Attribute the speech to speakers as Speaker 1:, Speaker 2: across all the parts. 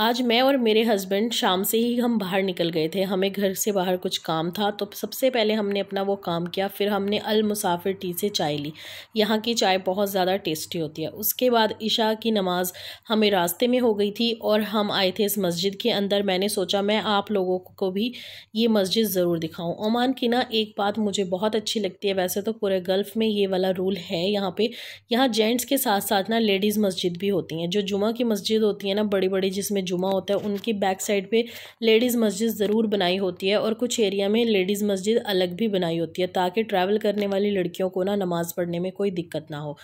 Speaker 1: आज मैं और मेरे हस्बैंड शाम से ही हम बाहर निकल गए थे हमें घर से बाहर कुछ काम था तो सबसे पहले हमने अपना वो काम किया फिर हमने अल मुसाफिर टी से चाय ली यहाँ की चाय बहुत ज़्यादा टेस्टी होती है उसके बाद इशा की नमाज़ हमें रास्ते में हो गई थी और हम आए थे इस मस्जिद के अंदर मैंने सोचा मैं आप लोगों को भी ये मस्जिद ज़रूर दिखाऊँ ओमान की ना एक बात मुझे बहुत अच्छी लगती है वैसे तो पूरे गल्फ़ में ये वाला रूल है यहाँ पर यहाँ जेंट्स के साथ साथ ना लेडीज़ मस्जिद भी होती हैं जो जुमा की मस्जिद होती है ना बड़ी बड़ी जिसमें जुमा होता है उनकी बैक साइड पे लेडीज़ मस्जिद ज़रूर बनाई होती है और कुछ एरिया में लेडीज़ मस्जिद अलग भी बनाई होती है ताकि ट्रैवल करने वाली लड़कियों को ना नमाज़ पढ़ने में कोई दिक्कत ना हो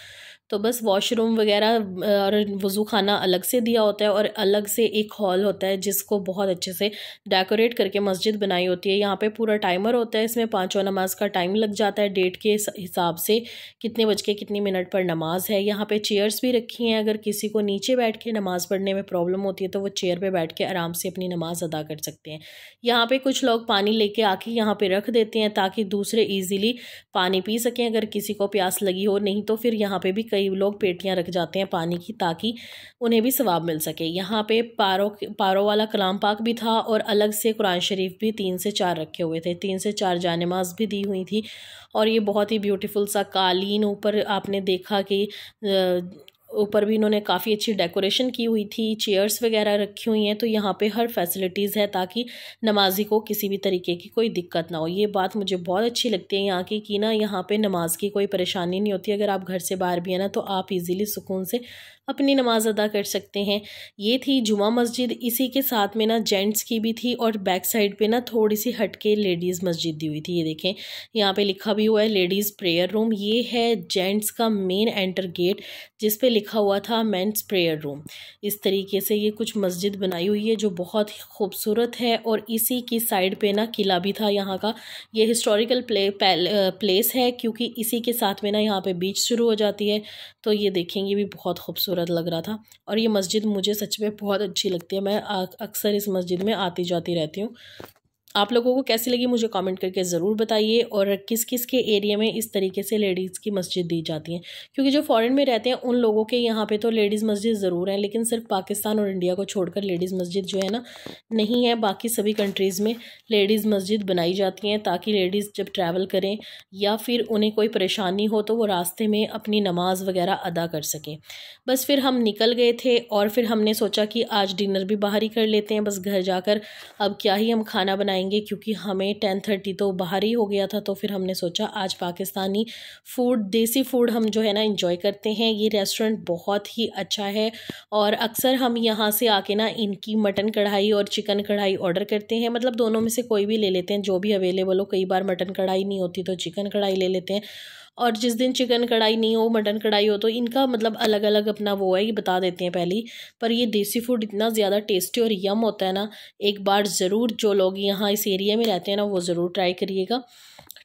Speaker 1: तो बस वॉशरूम वगैरह और वज़ू खाना अलग से दिया होता है और अलग से एक हॉल होता है जिसको बहुत अच्छे से डेकोरेट करके मस्जिद बनाई होती है यहाँ पे पूरा टाइमर होता है इसमें पाँचों नमाज का टाइम लग जाता है डेट के हिसाब से कितने बज के कितनी मिनट पर नमाज है यहाँ पे चेयर्स भी रखी हैं अगर किसी को नीचे बैठ के नमाज़ पढ़ने में प्रॉब्लम होती है तो वो चेयर पे बैठ के आराम से अपनी नमाज अदा कर सकते हैं यहाँ पे कुछ लोग पानी लेके आके यहाँ पे रख देते हैं ताकि दूसरे इजीली पानी पी सकें अगर किसी को प्यास लगी हो नहीं तो फिर यहाँ पे भी कई लोग पेटियाँ रख जाते हैं पानी की ताकि उन्हें भी सवाब मिल सके यहाँ पर पारो पारो वाला कलाम पाक भी था और अलग से कुरान शरीफ भी तीन से चार रखे हुए थे तीन से चार जानमाज भी दी हुई थी और ये बहुत ही ब्यूटीफुल सा कालीन ऊपर आपने देखा कि ऊपर भी इन्होंने काफ़ी अच्छी डेकोरेशन की हुई थी चेयर्स वगैरह रखी हुई हैं तो यहाँ पे हर फैसिलिटीज़ है ताकि नमाजी को किसी भी तरीके की कोई दिक्कत ना हो ये बात मुझे बहुत अच्छी लगती है यहाँ की कि ना यहाँ पे नमाज की कोई परेशानी नहीं होती अगर आप घर से बाहर भी हैं ना तो आप इजीली सुकून से अपनी नमाज़ अदा कर सकते हैं ये थी जुमा मस्जिद इसी के साथ में ना जेंट्स की भी थी और बैक साइड पे ना थोड़ी सी हट के लेडीज़ मस्जिद दी हुई थी ये देखें यहाँ पे लिखा भी हुआ है लेडीज़ प्रेयर रूम ये है जेंट्स का मेन एंटर गेट जिस पे लिखा हुआ था मेंस प्रेयर रूम इस तरीके से ये कुछ मस्जिद बनाई हुई है जो बहुत ही खूबसूरत है और इसी की साइड पे ना किला भी था यहाँ का ये हिस्टोरिकल प्ले प्लेस है क्योंकि इसी के साथ में ना यहाँ पे बीच शुरू हो जाती है तो ये देखेंगे ये भी बहुत खूबसूरत लग रहा था और ये मस्जिद मुझे सच में बहुत अच्छी लगती है मैं अक्सर इस मस्जिद में आती जाती रहती हूँ आप लोगों को कैसी लगी मुझे कमेंट करके ज़रूर बताइए और किस किस के एरिया में इस तरीके से लेडीज़ की मस्जिद दी जाती हैं क्योंकि जो फ़ॉरेन में रहते हैं उन लोगों के यहाँ पे तो लेडीज़ मस्जिद ज़रूर हैं लेकिन सिर्फ पाकिस्तान और इंडिया को छोड़कर लेडीज़ मस्जिद जो है ना नहीं है बाकी सभी कंट्रीज़ में लेडीज़ मस्जिद बनाई जाती हैं ताकि लेडीज़ जब ट्रैवल करें या फिर उन्हें कोई परेशानी हो तो वो रास्ते में अपनी नमाज़ वगैरह अदा कर सकें बस फिर हम निकल गए थे और फिर हमने सोचा कि आज डिनर भी बाहर ही कर लेते हैं बस घर जाकर अब क्या ही हम खाना बनाएंगे जाएंगे क्योंकि हमें टेन थर्टी तो बाहर ही हो गया था तो फिर हमने सोचा आज पाकिस्तानी फ़ूड देसी फ़ूड हम जो है ना इन्जॉय करते हैं ये रेस्टोरेंट बहुत ही अच्छा है और अक्सर हम यहाँ से आके ना इनकी मटन कढ़ाई और चिकन कढ़ाई ऑर्डर करते हैं मतलब दोनों में से कोई भी ले लेते हैं जो भी अवेलेबल हो कई बार मटन कढ़ाई नहीं होती तो चिकन कढ़ाई ले लेते हैं और जिस दिन चिकन कढ़ाई नहीं हो मटन कढ़ाई हो तो इनका मतलब अलग अलग अपना वो है ये बता देते हैं पहली पर ये देसी फूड इतना ज़्यादा टेस्टी और यम होता है ना एक बार ज़रूर जो लोग यहाँ इस एरिया में रहते हैं ना वो ज़रूर ट्राई करिएगा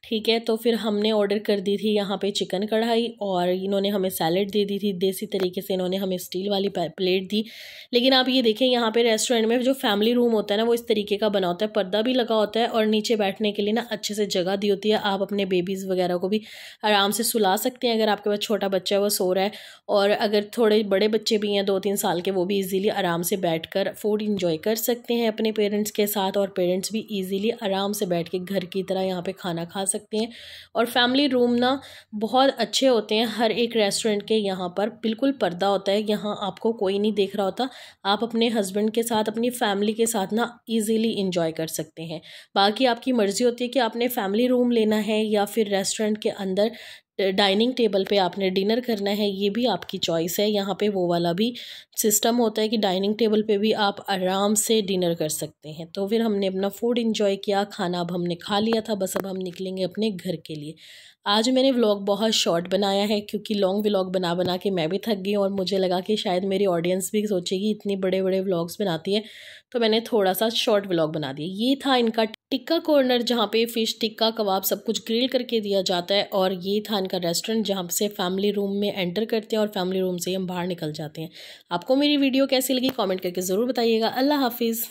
Speaker 1: ठीक है तो फिर हमने ऑर्डर कर दी थी यहाँ पे चिकन कढ़ाई और इन्होंने हमें सैलड दे दी थी देसी तरीके से इन्होंने हमें स्टील वाली प्लेट दी लेकिन आप ये देखें यहाँ पे रेस्टोरेंट में जो फैमिली रूम होता है ना वो इस तरीके का बना होता है पर्दा भी लगा होता है और नीचे बैठने के लिए ना अच्छे से जगह दी होती है आप अपने बेबीज़ वगैरह को भी आराम से सुला सकते हैं अगर आपके पास छोटा बच्चा है वो सो रहा है और अगर थोड़े बड़े बच्चे भी हैं दो तीन साल के वो भी ईज़िली आराम से बैठ कर फूड इंजॉय कर सकते हैं अपने पेरेंट्स के साथ और पेरेंट्स भी ईज़िली आराम से बैठ के घर की तरह यहाँ पर खाना खा सकते हैं और फैमिली रूम ना बहुत अच्छे होते हैं हर एक रेस्टोरेंट के यहाँ पर बिल्कुल पर्दा होता है यहाँ आपको कोई नहीं देख रहा होता आप अपने हस्बैंड के साथ अपनी फैमिली के साथ ना ईजिली इंजॉय कर सकते हैं बाकी आपकी मर्ज़ी होती है कि आपने फैमिली रूम लेना है या फिर रेस्टोरेंट के अंदर डाइनिंग टेबल पे आपने डिनर करना है ये भी आपकी चॉइस है यहाँ पे वो वाला भी सिस्टम होता है कि डाइनिंग टेबल पे भी आप आराम से डिनर कर सकते हैं तो फिर हमने अपना फूड इन्जॉय किया खाना अब हमने खा लिया था बस अब हम निकलेंगे अपने घर के लिए आज मैंने व्लॉग बहुत शॉर्ट बनाया है क्योंकि लॉन्ग व्लॉग बना बना के मैं भी थक गई और मुझे लगा कि शायद मेरी ऑडियंस भी सोचेगी इतनी बड़े बड़े व्लॉग्स बनाती है तो मैंने थोड़ा सा शॉर्ट व्लॉग बना दिया ये था इनका टिक्का कॉर्नर जहाँ पे फ़िश टिक्का कबाब सब कुछ ग्रिल करके दिया जाता है और ये था इनका रेस्टोरेंट जहाँ से फैमिली रूम में एंटर करते हैं और फैमिली रूम से हम बाहर निकल जाते हैं आपको मेरी वीडियो कैसी लगी कमेंट करके ज़रूर बताइएगा अल्लाह हाफिज़